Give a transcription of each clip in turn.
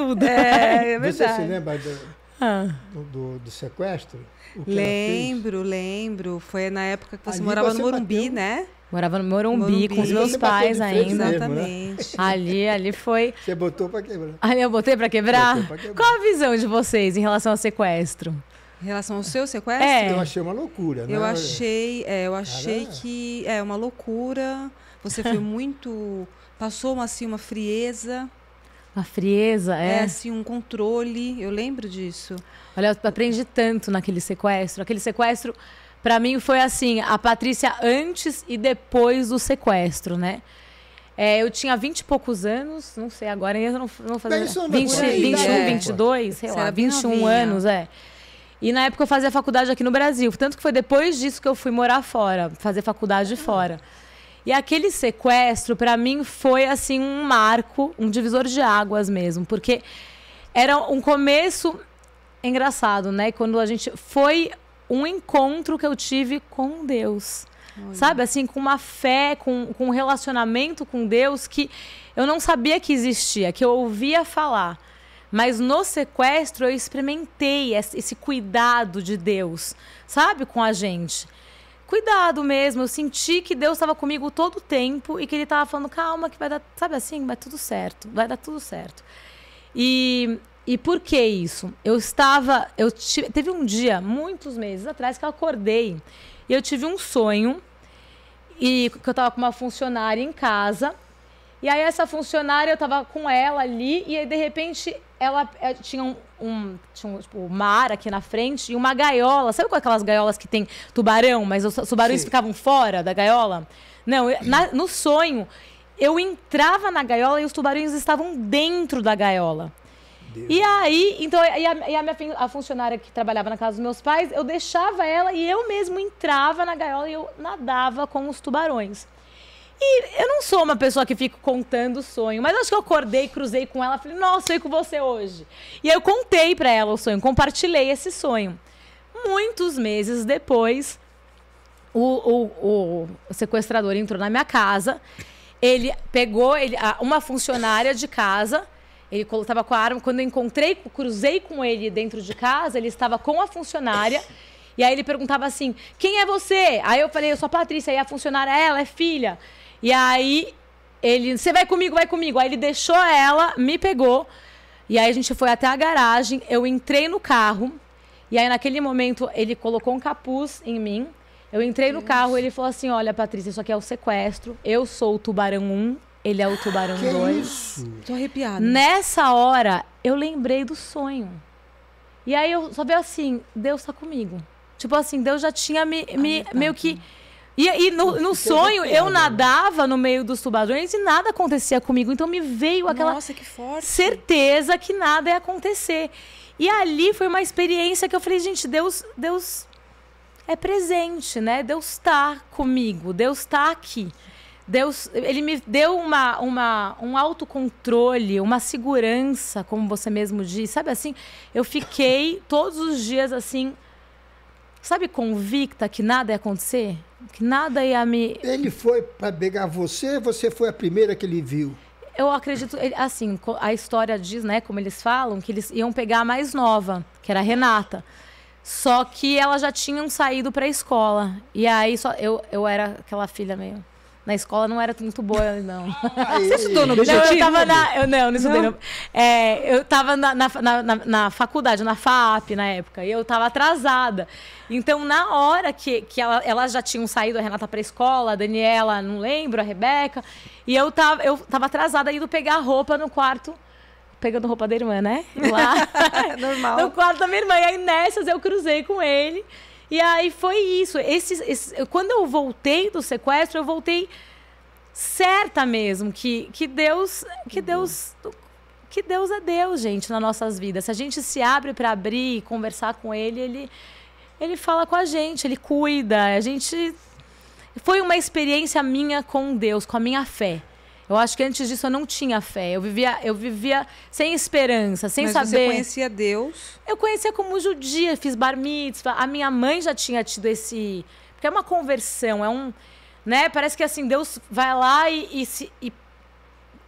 tudo. É, é verdade. Você se lembra do, ah. do, do, do sequestro? Lembro, lembro. Foi na época que você ali morava você no Morumbi, bateu... né? Morava no Morumbi, Morumbi. com os meus pais ainda. Né? Exatamente. né? Ali, ali foi. Você botou para quebrar. Ali eu botei para quebrar. quebrar. Qual a visão de vocês em relação ao sequestro? Em relação ao seu sequestro? É. Eu achei uma loucura, né? Eu achei, é, eu achei Caramba. que é uma loucura. Você foi muito, passou uma, assim uma frieza a frieza, é. É, assim, um controle. Eu lembro disso. Olha, eu aprendi tanto naquele sequestro. Aquele sequestro, para mim, foi assim: a Patrícia antes e depois do sequestro, né? É, eu tinha vinte e poucos anos, não sei, agora eu não, não vou fazer. Isso não 20, aí, 21, é. 22, sei Você lá, 21 novinha. anos, é. E na época eu fazia faculdade aqui no Brasil. Tanto que foi depois disso que eu fui morar fora, fazer faculdade ah. fora. E aquele sequestro, para mim, foi assim um marco, um divisor de águas mesmo, porque era um começo engraçado, né? Quando a gente foi um encontro que eu tive com Deus. Olha. Sabe, assim, com uma fé, com, com um relacionamento com Deus que eu não sabia que existia, que eu ouvia falar. Mas no sequestro eu experimentei esse cuidado de Deus, sabe, com a gente cuidado mesmo. Eu senti que Deus estava comigo todo o tempo e que Ele estava falando, calma, que vai dar, sabe assim, vai tudo certo, vai dar tudo certo. E, e por que isso? Eu estava, eu tive, teve um dia, muitos meses atrás, que eu acordei e eu tive um sonho e que eu estava com uma funcionária em casa. E aí essa funcionária, eu estava com ela ali e aí de repente ela eh, tinha um, um, tinha um tipo, mar aqui na frente e uma gaiola. Sabe com é aquelas gaiolas que tem tubarão, mas os tubarões Sim. ficavam fora da gaiola? Não, na, no sonho, eu entrava na gaiola e os tubarões estavam dentro da gaiola. Deus. E aí, então, e a, e a minha a funcionária que trabalhava na casa dos meus pais, eu deixava ela e eu mesmo entrava na gaiola e eu nadava com os tubarões. E eu não sou uma pessoa que fico contando sonho, mas acho que eu acordei, cruzei com ela, falei, nossa, sonhei com você hoje. E aí eu contei para ela o sonho, compartilhei esse sonho. Muitos meses depois, o, o, o sequestrador entrou na minha casa, ele pegou ele, uma funcionária de casa, ele estava com a arma. Quando eu encontrei, cruzei com ele dentro de casa, ele estava com a funcionária e aí ele perguntava assim: quem é você? Aí eu falei: eu sou a Patrícia. E a funcionária, é ela é filha. E aí ele: você vai comigo, vai comigo. Aí ele deixou ela, me pegou. E aí a gente foi até a garagem. Eu entrei no carro. E aí naquele momento ele colocou um capuz em mim. Eu entrei Deus. no carro, ele falou assim: Olha, Patrícia, isso aqui é o sequestro. Eu sou o Tubarão 1, ele é o Tubarão que 2. Isso? Tô arrepiada. Nessa hora, eu lembrei do sonho. E aí eu só veio assim: Deus tá comigo. Tipo assim, Deus já tinha me, me meio que. E, e no, no sonho, eu nadava no meio dos tubarões e nada acontecia comigo. Então me veio aquela Nossa, que certeza que nada ia acontecer. E ali foi uma experiência que eu falei, gente, Deus, Deus é presente, né? Deus está comigo, Deus está aqui. Deus, ele me deu uma, uma, um autocontrole, uma segurança, como você mesmo diz, sabe assim? Eu fiquei todos os dias assim sabe, convicta que nada ia acontecer? Que nada ia me. Ele foi para pegar você, você foi a primeira que ele viu? Eu acredito, assim, a história diz, né, como eles falam, que eles iam pegar a mais nova, que era a Renata. Só que elas já tinham saído para a escola. E aí só eu, eu era aquela filha meio na escola não era muito boa, não. Você estudou no objetivo? Não, eu tava na. Eu, não, não estudei. Não. É, eu tava na, na, na, na, faculdade, na FAP na época, e eu tava atrasada. Então, na hora que, que ela, elas já tinham saído, a Renata pra escola, a Daniela, não lembro, a Rebeca, e eu tava, eu tava atrasada indo pegar roupa no quarto pegando roupa da irmã, né? Lá. Normal. No quarto da minha irmã. E aí nessas eu cruzei com ele. E aí foi isso. Esse, esse, quando eu voltei do sequestro, eu voltei certa mesmo que, que Deus, que uhum. Deus, que Deus é Deus, gente, nas nossas vidas. Se a gente se abre para abrir e conversar com Ele, Ele, Ele fala com a gente, Ele cuida. A gente foi uma experiência minha com Deus, com a minha fé. Eu acho que antes disso eu não tinha fé. Eu vivia, eu vivia sem esperança, sem Mas saber. Você conhecia Deus? Eu conhecia como judia, fiz bar mitzvah. A minha mãe já tinha tido esse. Porque é uma conversão, é um. Né? Parece que assim, Deus vai lá e, e se. E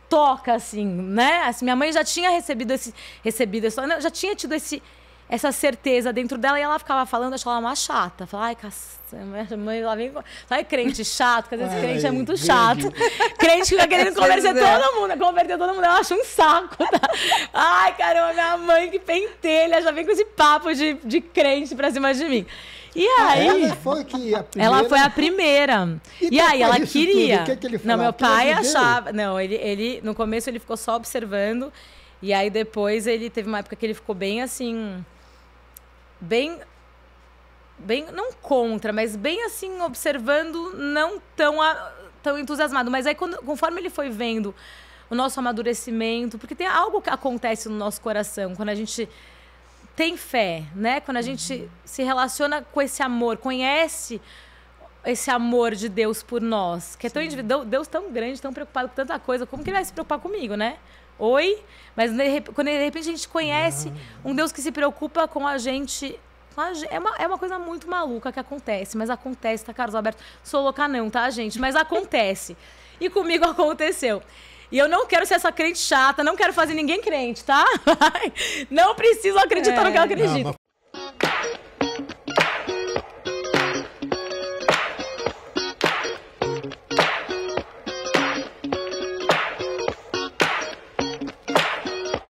toca, assim, né? Assim, minha mãe já tinha recebido esse. Recebido esse. Não, já tinha tido esse essa certeza dentro dela e ela ficava falando, achava ela é uma chata. Falava, ai, minha mãe lá vem. Sabe crente chato, porque às vezes ai, crente é muito grande. chato. crente que fica querendo converter é. todo mundo, converter todo mundo, ela acha um saco. Tá? Ai, caramba, minha mãe que pentelha, já vem com esse papo de, de crente pra cima de mim. E aí. Ela foi, primeira... ela foi a primeira. E, e aí ela queria. Que é que não, meu pai achava. Não, ele, ele. No começo ele ficou só observando. E aí depois ele teve uma época que ele ficou bem assim bem bem não contra, mas bem assim observando, não tão a, tão entusiasmado, mas aí quando, conforme ele foi vendo o nosso amadurecimento, porque tem algo que acontece no nosso coração quando a gente tem fé, né? Quando a uhum. gente se relaciona com esse amor, conhece esse amor de Deus por nós, que é Sim. tão individual, Deus tão grande, tão preocupado com tanta coisa, como que ele vai se preocupar comigo, né? oi, mas quando de repente a gente conhece ah. um Deus que se preocupa com a gente é uma, é uma coisa muito maluca que acontece, mas acontece, tá, Carlos Alberto? Sou louca não, tá, gente? Mas acontece. e comigo aconteceu. E eu não quero ser essa crente chata, não quero fazer ninguém crente, tá? não preciso acreditar é. no que eu é. acredito. Não,